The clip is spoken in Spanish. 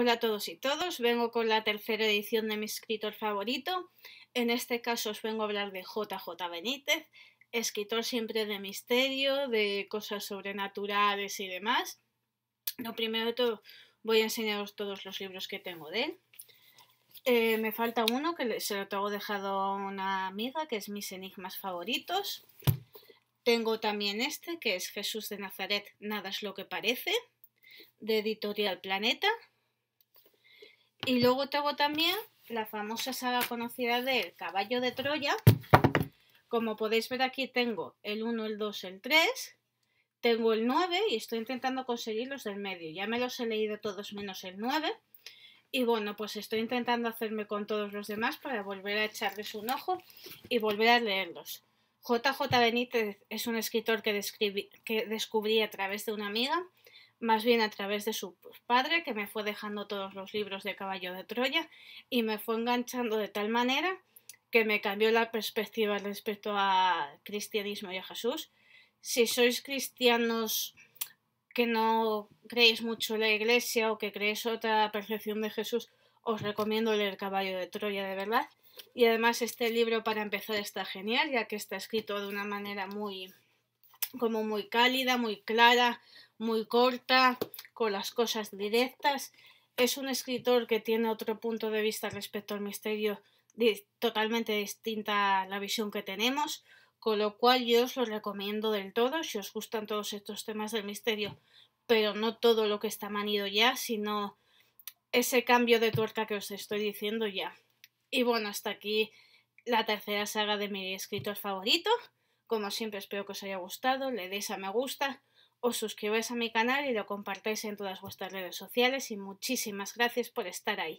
Hola a todos y todos, vengo con la tercera edición de mi escritor favorito. En este caso os vengo a hablar de JJ Benítez, escritor siempre de misterio, de cosas sobrenaturales y demás. Lo primero de todo, voy a enseñaros todos los libros que tengo de él. Eh, me falta uno que se lo tengo dejado a una amiga, que es mis enigmas favoritos. Tengo también este, que es Jesús de Nazaret, nada es lo que parece, de Editorial Planeta. Y luego tengo también la famosa saga conocida del Caballo de Troya. Como podéis ver aquí tengo el 1, el 2, el 3, tengo el 9 y estoy intentando conseguir los del medio. Ya me los he leído todos menos el 9. Y bueno, pues estoy intentando hacerme con todos los demás para volver a echarles un ojo y volver a leerlos. JJ Benítez es un escritor que descubrí a través de una amiga más bien a través de su padre, que me fue dejando todos los libros de Caballo de Troya y me fue enganchando de tal manera que me cambió la perspectiva respecto a cristianismo y a Jesús. Si sois cristianos que no creéis mucho en la iglesia o que creéis otra percepción de Jesús, os recomiendo leer Caballo de Troya de verdad. Y además este libro para empezar está genial, ya que está escrito de una manera muy como muy cálida, muy clara, muy corta, con las cosas directas. Es un escritor que tiene otro punto de vista respecto al misterio totalmente distinta a la visión que tenemos, con lo cual yo os lo recomiendo del todo si os gustan todos estos temas del misterio, pero no todo lo que está manido ya, sino ese cambio de tuerca que os estoy diciendo ya. Y bueno, hasta aquí la tercera saga de mi escritor favorito. Como siempre espero que os haya gustado, le deis a me gusta, os suscribáis a mi canal y lo compartáis en todas vuestras redes sociales y muchísimas gracias por estar ahí.